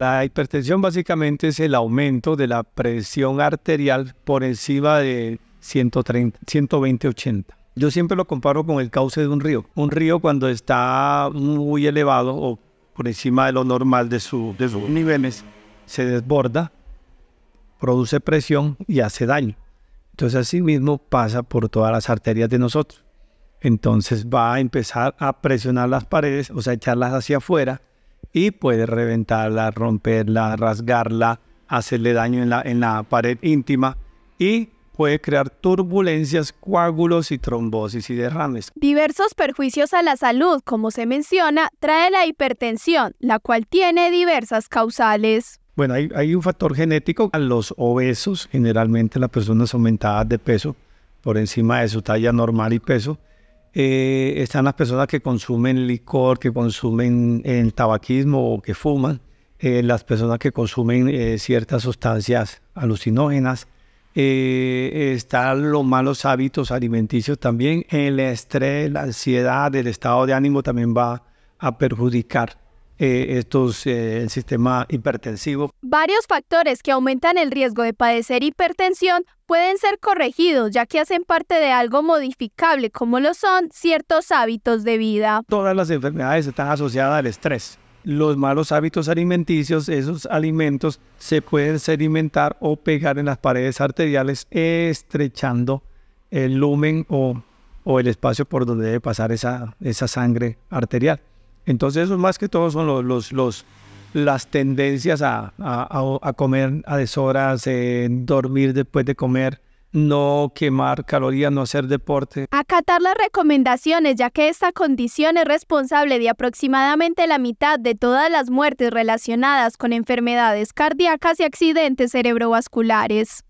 La hipertensión básicamente es el aumento de la presión arterial por encima de 120-80. Yo siempre lo comparo con el cauce de un río. Un río cuando está muy elevado o por encima de lo normal de, su, de sus niveles, se desborda, produce presión y hace daño. Entonces así mismo pasa por todas las arterias de nosotros. Entonces va a empezar a presionar las paredes, o sea, echarlas hacia afuera y puede reventarla, romperla, rasgarla, hacerle daño en la, pared íntima y puede crear turbulencias, coágulos y trombosis y derrames. Diversos perjuicios a la salud, como se menciona, trae la hipertensión, la cual tiene diversas causales. Bueno, hay, hay un factor genético. A los obesos, generalmente las personas aumentadas de peso, por encima de su talla normal y peso, eh, están las personas que consumen licor, que consumen el eh, tabaquismo o que fuman, eh, las personas que consumen ciertas sustancias alucinógenas, están los malos hábitos alimenticios también, el estrés, la ansiedad, el estado de ánimo también va a perjudicar eh, estos, eh, el sistema hipertensivo. Varios factores que aumentan el riesgo de padecer hipertensión pueden ser corregidos ya que hacen parte de algo modificable como lo son ciertos hábitos de vida. Todas las enfermedades están asociadas al estrés. Los malos hábitos alimenticios, esos alimentos se pueden sedimentar o pegar en las paredes arteriales estrechando el lumen o, el espacio por donde debe pasar esa sangre arterial. Entonces, eso más que todo son las tendencias a, comer a deshoras, eh, dormir después de comer, no quemar calorías, no hacer deporte. Acatar las recomendaciones, ya que esta condición es responsable de aproximadamente la mitad de todas las muertes relacionadas con enfermedades cardíacas y accidentes cerebrovasculares.